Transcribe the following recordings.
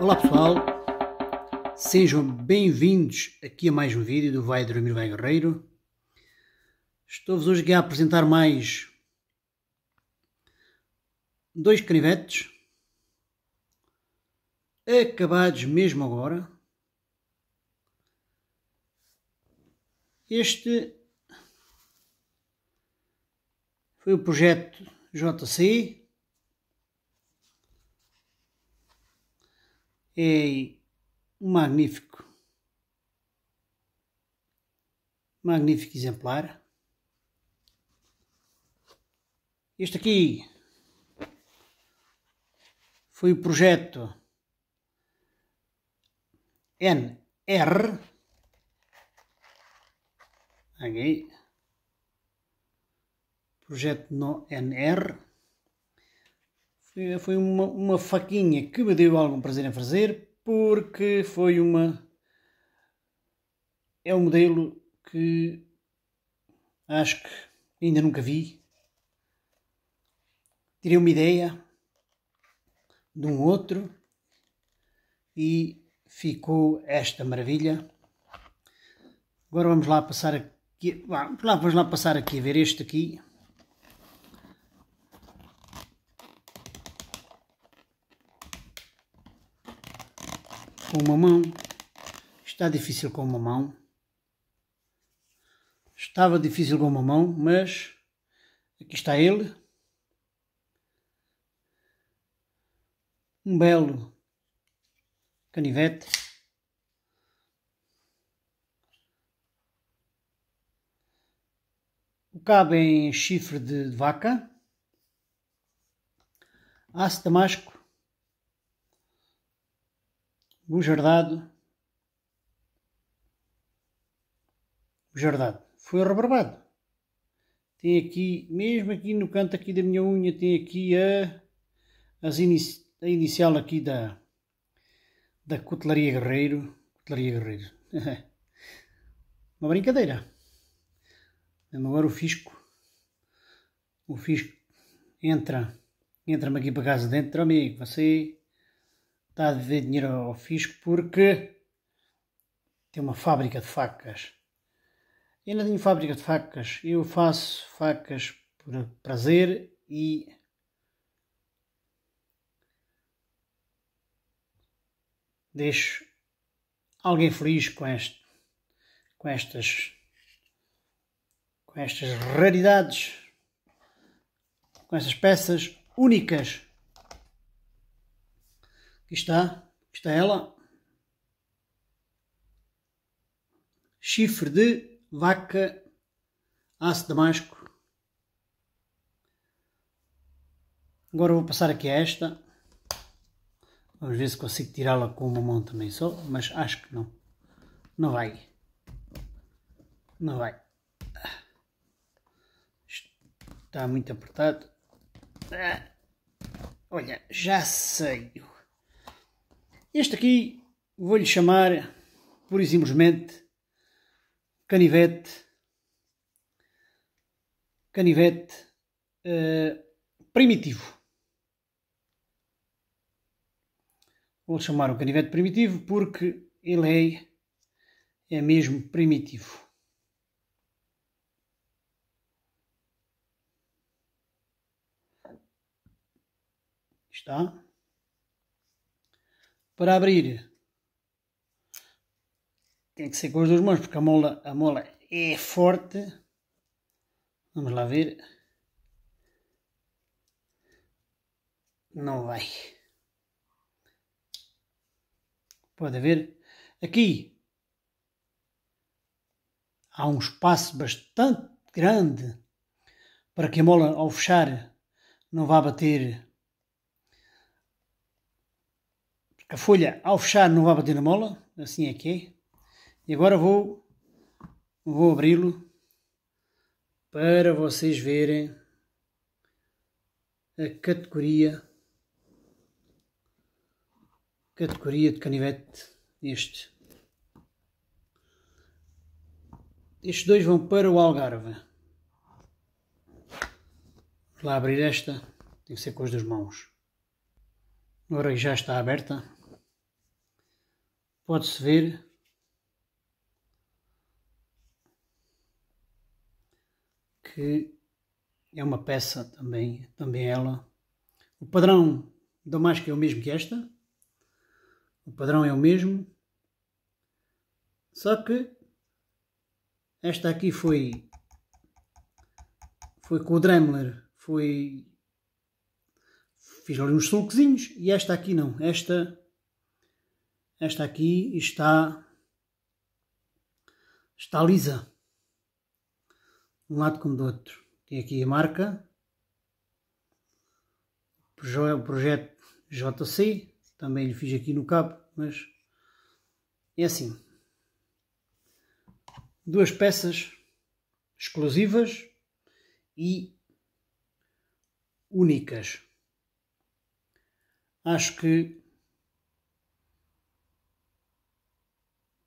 Olá pessoal, sejam bem-vindos aqui a mais um vídeo do Vai Dormir Vai Guerreiro. Estou-vos hoje aqui a apresentar mais dois canivetes acabados mesmo agora. Este foi o projeto JCI. é magnífico. Magnífico exemplar. Este aqui foi o projeto NR. Aqui. Projeto no NR eh, foi uma, uma faquinha que me deu algum prazer em fazer, porque foi uma. É um modelo que acho que ainda nunca vi. Tirei uma ideia de um outro e ficou esta maravilha. Agora vamos lá passar aqui, vamos lá passar aqui a ver este aqui. com uma mão, está difícil com uma mão, estava difícil com uma mão, mas aqui está ele, um belo canivete, o cabo em chifre de vaca, aço damasco, Bujardado. Bujardado. Foi rebarbado. Tem aqui, mesmo aqui no canto aqui da minha unha, tem aqui a, as inici, a inicial aqui da, da Cutelaria Guerreiro. Cutelaria Guerreiro. Uma brincadeira. agora o fisco. O fisco entra. Entra-me aqui para casa dentro, amigo. Você está a dever dinheiro ao fisco porque tem uma fábrica de facas. Eu não tenho fábrica de facas, eu faço facas por prazer e deixo alguém feliz com, este, com estas com estas raridades, com estas peças únicas Aqui está, aqui está ela. Chifre de vaca, aço de damasco. Agora vou passar aqui a esta. Vamos ver se consigo tirá-la com uma mão também só, mas acho que não. Não vai. Não vai. Está muito apertado. Ah, olha, já sei. Este aqui vou-lhe chamar, pura e simplesmente, canivete, canivete uh, primitivo. Vou chamar o canivete primitivo porque ele é, é mesmo primitivo. Está? Para abrir, tem que ser com as duas mãos, porque a mola, a mola é forte. Vamos lá ver. Não vai. Pode ver. Aqui há um espaço bastante grande para que a mola, ao fechar, não vá bater a folha ao fechar não vai bater na mola, assim é que é. E agora vou, vou abri-lo para vocês verem a categoria categoria de canivete este. Estes dois vão para o Algarve. Vou lá abrir esta, tem que ser com as duas mãos. Agora já está aberta. Pode-se ver que é uma peça também, também ela. O padrão da máscara é o mesmo que esta. O padrão é o mesmo. Só que esta aqui foi foi com o Dremler, foi fiz ali uns sulquezinhos e esta aqui não. Esta esta aqui está, está lisa. Um lado como do outro. Tem aqui a marca. O projeto JC. Também lhe fiz aqui no cabo, mas é assim. Duas peças exclusivas e únicas. Acho que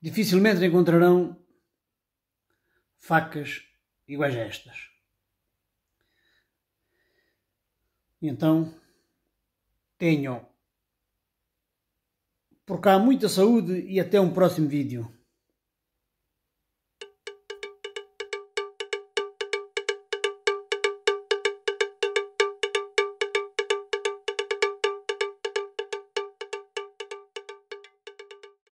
dificilmente encontrarão facas iguais a estas. Então, tenham por cá muita saúde e até um próximo vídeo.